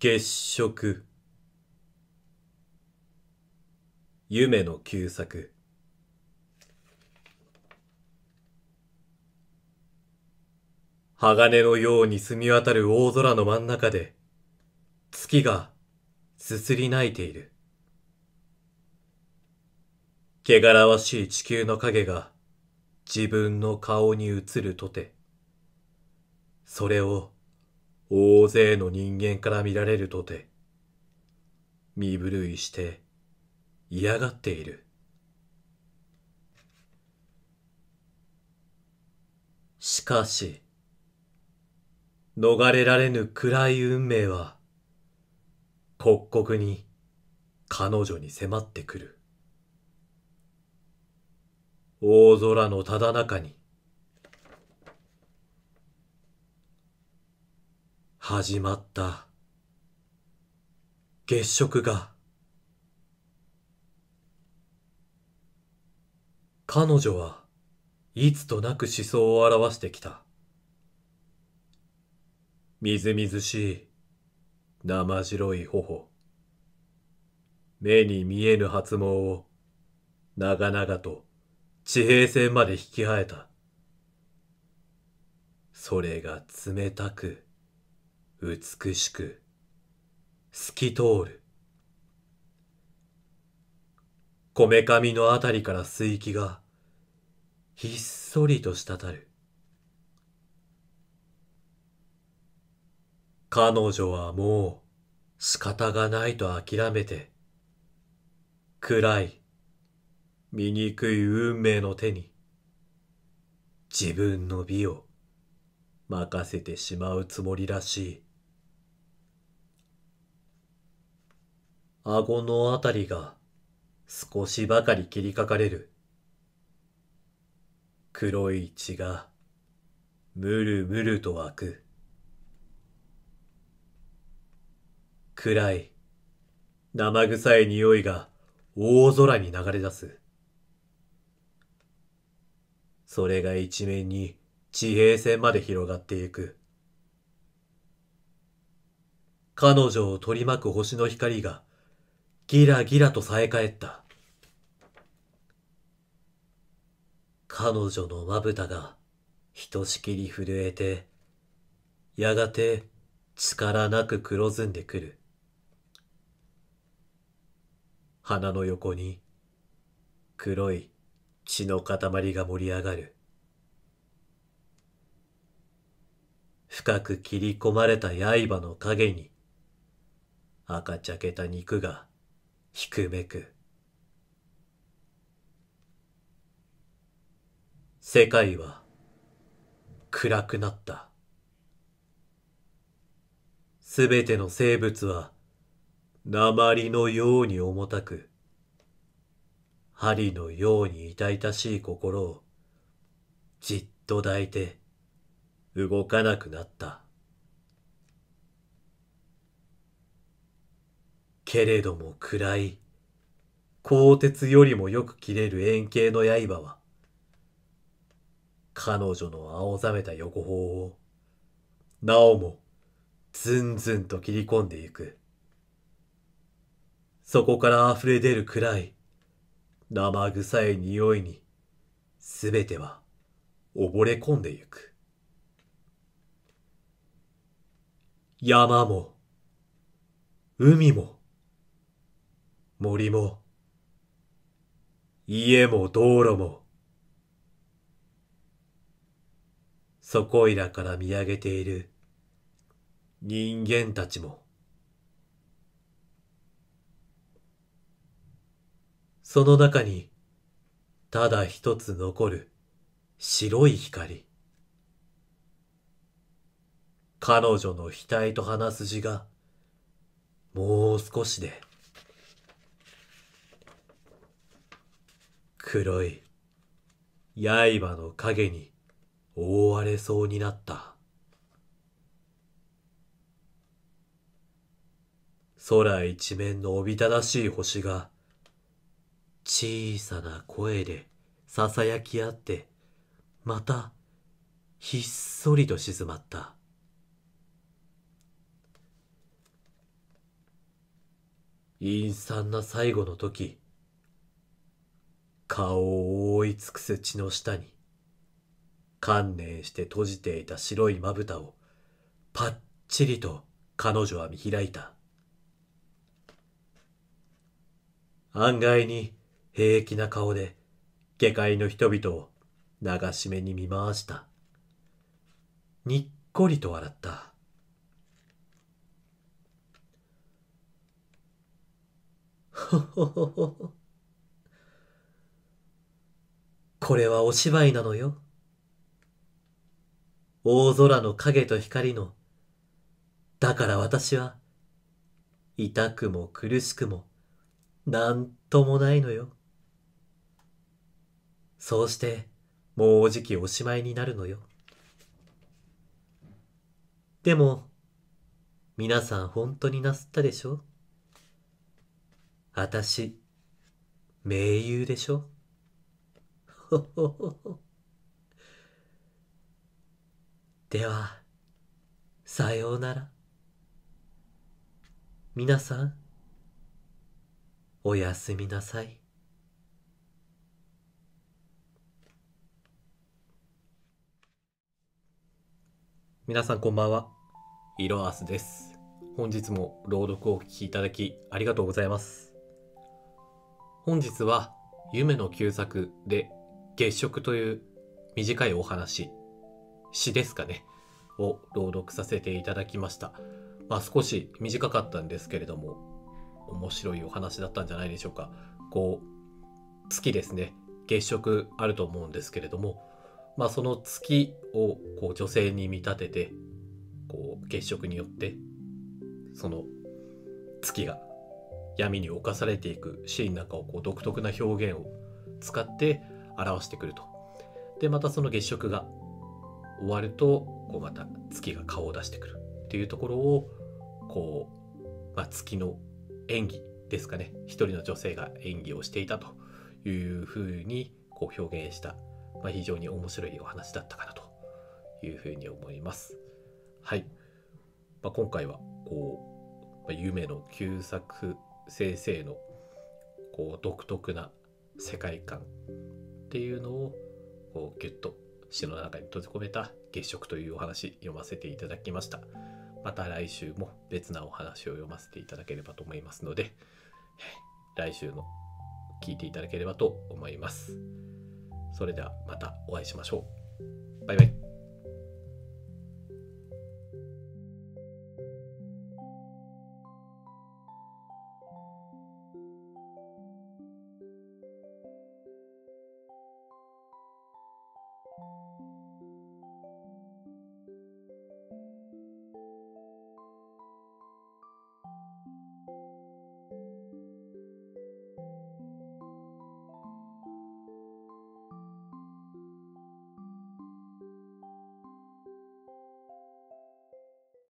月食夢の旧作鋼のように澄み渡る大空の真ん中で月がすすり泣いている汚らわしい地球の影が自分の顔に映るとてそれを大勢の人間から見られるとて、身震いして嫌がっている。しかし、逃れられぬ暗い運命は、刻々に彼女に迫ってくる。大空のただ中に、始まった。月食が。彼女はいつとなく思想を表してきた。みずみずしい、生白い頬。目に見えぬ発毛を、長々と地平線まで引き生えた。それが冷たく、美しく透き通るこめかみのあたりから水域がひっそりと滴る彼女はもう仕方がないと諦めて暗い醜い運命の手に自分の美を任せてしまうつもりらしい。顎のあたりが少しばかり切りかかれる。黒い血がむるむると湧く。暗い生臭い匂いが大空に流れ出す。それが一面に地平線まで広がっていく。彼女を取り巻く星の光がギラギラとさえ返った。彼女のまぶたがひとしきり震えて、やがて力なく黒ずんでくる。鼻の横に黒い血の塊が盛り上がる。深く切り込まれた刃の影に赤茶けた肉が引くべく世界は暗くなったすべての生物は鉛のように重たく針のように痛々しい心をじっと抱いて動かなくなった。けれども暗い。鋼鉄よりもよく切れる円形の刃は、彼女の青ざめた横方を、なおも、ずんずんと切り込んでいく。そこから溢れ出るくらい、生臭い匂いに、すべては溺れ込んでいく。山も、海も、森も、家も道路も、そこいらから見上げている人間たちも、その中に、ただ一つ残る白い光。彼女の額と鼻筋が、もう少しで、黒い刃の影に覆われそうになった空一面のおびただしい星が小さな声でささやき合ってまたひっそりと静まった陰惨な最後の時顔を覆い尽くす血の下に、観念して閉じていた白いまぶたを、ぱっちりと彼女は見開いた。案外に平気な顔で、下界の人々を流し目に見回した。にっこりと笑った。ほほほほ。これはお芝居なのよ。大空の影と光の。だから私は、痛くも苦しくも、なんともないのよ。そうして、もうじきおしまいになるのよ。でも、皆さん本当になすったでしょあたし、名優でしょ では、さようなら。皆さん、おやすみなさい。皆さんこんばんは。いろあすです。本日も朗読をお聞きいただきありがとうございます。本日は、夢の旧作で月食という短いお話、詩ですかね、を朗読させていただきました。まあ少し短かったんですけれども、面白いお話だったんじゃないでしょうか。こう、月ですね、月食あると思うんですけれども、まあその月をこう女性に見立てて、こう月食によって、その月が闇に侵されていくシーンなんかをこう独特な表現を使って表してくると。でまたその月食が終わるとこうまた月が顔を出してくるっていうところをこう、まあ、月の演技ですかね一人の女性が演技をしていたというふうにこう表現した、まあ、非常に面白いお話だったかなというふうに思います。はい、まあ、今回はこう、まあ、夢の旧作先生のこう独特な世界観っていうのをこうギュッと詩の中に閉じ込めた月食というお話読ませていただきましたまた来週も別なお話を読ませていただければと思いますので来週の聞いていただければと思いますそれではまたお会いしましょうバイバイ